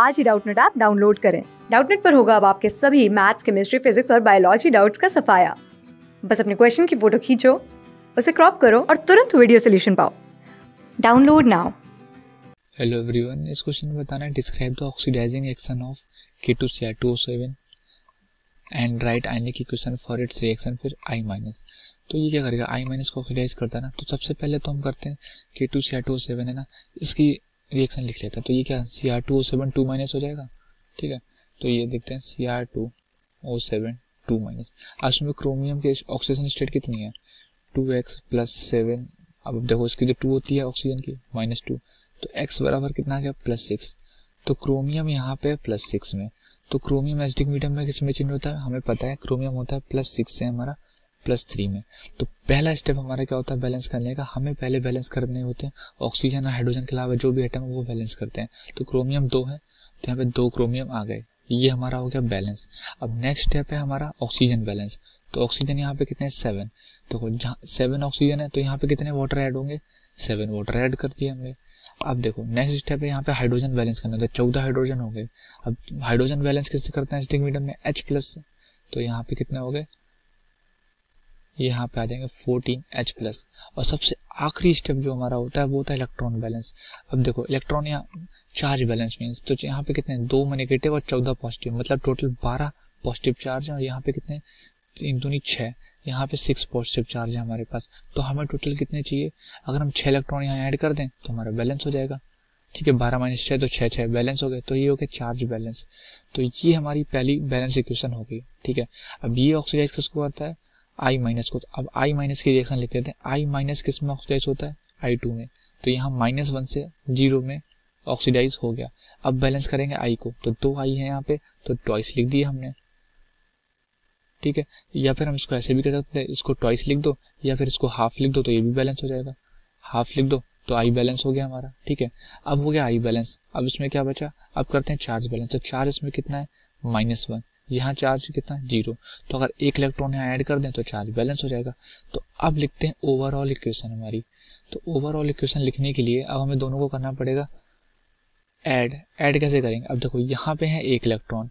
आज ही Doubtnut app download करें डाउटनेट पर होगा अब आपके सभी मैथ्स केमिस्ट्री फिजिक्स और बायोलॉजी डाउट्स का सफाया बस अपने क्वेश्चन की फोटो खींचो उसे क्रॉप करो और तुरंत वीडियो सोल्यूशन पाओ डाउनलोड नाउ हेलो एवरीवन इस क्वेश्चन में बताना है describe the oxidising action of K two C r two seven and write ionic equation for its reaction फिर आई माइनस तो ये क्या करेगा आई माइनस को ऑक्सीडाइज करता है ना तो सबसे पहले तो हम करते हैं K two C r two seven है ना इसकी रिएक्शन लिख लेते हैं तो ये क्या C r two O seven two minus हो जाएगा ठीक है तो ये देखते हैं C r two O seven two minus असल में क्रोमियम के ऑक्सीजन स्टेट कितनी है टू एक्स प्लस सेवन अब देखो इसकी जो टू होती है ऑक्सीजन की माइनस टू तो एक्स बराबर कितना आ गया प्लस सिक्स तो क्रोमियम यहाँ पे प्लस सिक्स में तो क्रोमियम एसिडिक मीडियम में किस में चेंज होता है हमें पता है क्रोमियम होता है प्लस सिक्स से हमारा प्लस थ्री में तो पहला स्टेप हमारा क्या होता है बैलेंस करने का हमें पहले बैलेंस करने होते हैं ऑक्सीजन और हाइड्रोजन के अलावा जो भी आइटम है वो बैलेंस करते हैं तो क्रोमियम दो है तो यहाँ पे दो क्रोमियम आ गए ये हमारा हो गया बैलेंस अब नेक्स्ट स्टेप है हमारा ऑक्सीजन बैलेंस तो ऑक्सीजन यहाँ पे कितने है? सेवन तो जहाँ सेवन ऑक्सीजन है तो यहाँ पे कितने वाटर ऐड होंगे सेवन वाटर ऐड कर दिए हमने अब देखो नेक्स्ट स्टेप है यहाँ पे हाइड्रोजन बैलेंस करना होता है चौदह हाइड्रोजन हो गए अब हाइड्रोजन बैलेंस किससे करते हैं एसिडिक मीडियम में एच प्लस से तो यहाँ पे कितने हो गए यहाँ पे आ जाएंगे फोर्टीन एच प्लस और सबसे आखिरी स्टेप जो हमारा होता है वो होता है इलेक्ट्रॉन बैलेंस अब देखो इलेक्ट्रॉन या चार्ज बैलेंस मीन्स तो यहाँ पे कितने दो नेगेटिव और चौदह पॉजिटिव मतलब टोटल बारह पॉजिटिव चार्ज है और यहाँ पे कितने इन दूनी छः यहाँ पे सिक्स पॉजिटिव चार्ज है हमारे पास तो हमें टोटल कितने चाहिए अगर हम छः इलेक्ट्रॉन यहाँ ऐड कर दें तो हमारा बैलेंस हो जाएगा ठीक है बारह माइनस छः तो छः छः बैलेंस हो गए तो ये हो गया चार्ज बैलेंस तो ये हमारी पहली बैलेंस इक्वेशन हो गई ठीक है अब ये ऑक्सीडाइज किसको करता है आई माइनस को अब आई माइनस की रिएक्शन लिख लेते हैं आई माइनस किस में ऑक्सीडाइज होता है आई टू में तो यहाँ माइनस वन से जीरो में ऑक्सीडाइज हो गया अब बैलेंस करेंगे आई को तो दो आई है यहाँ पे तो ट्वाइस लिख दिया हमने ठीक है या फिर हम इसको ऐसे भी कर सकते हैं इसको ट्वाइस लिख दो या फिर इसको हाफ लिख दो तो ये भी बैलेंस हो जाएगा हाफ लिख दो तो आई बैलेंस हो गया हमारा ठीक है अब हो गया आई बैलेंस अब इसमें क्या बचा अब करते हैं चार्ज बैलेंस तो चार्ज इसमें कितना है माइनस वन यहाँ चार्ज कितना जीरो तो अगर एक इलेक्ट्रॉन यहाँ ऐड कर दें तो चार्ज बैलेंस हो जाएगा तो अब लिखते हैं ओवरऑल इक्वेशन हमारी तो ओवरऑल इक्वेशन लिखने के लिए अब हमें दोनों को करना पड़ेगा ऐड ऐड कैसे करेंगे अब देखो यहाँ पे है एक इलेक्ट्रॉन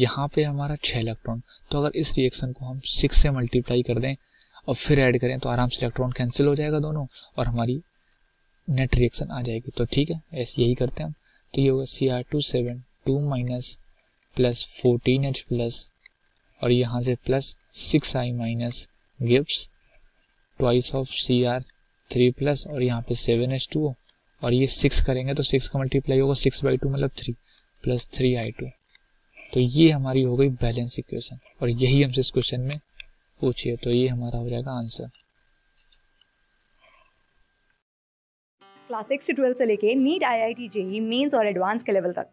यहाँ पे हमारा छः इलेक्ट्रॉन तो अगर इस रिएक्शन को हम सिक्स से मल्टीप्लाई कर दें और फिर ऐड करें तो आराम से इलेक्ट्रॉन कैंसिल हो जाएगा दोनों और हमारी नेट रिएक्शन आ जाएगी तो ठीक है ऐसे यही करते हैं हम तो ये होगा C r two seven two minus plus fourteen H plus और यहाँ से plus six I minus gives twice of C r three plus और यहाँ पे सेवन एच टू और ये सिक्स करेंगे तो सिक्स का मल्टीप्लाई होगा सिक्स बाई टू मतलब three plus three I two तो ये हमारी हो गई बैलेंस इक्वेशन और यही हमसे इस क्वेश्चन में पूछिए तो ये हमारा हो जाएगा आंसर क्लास सिक्स से ट्वेल्थ से लेके नीट आई आई टी जेई मेन्स और एडवांस के लेवल तक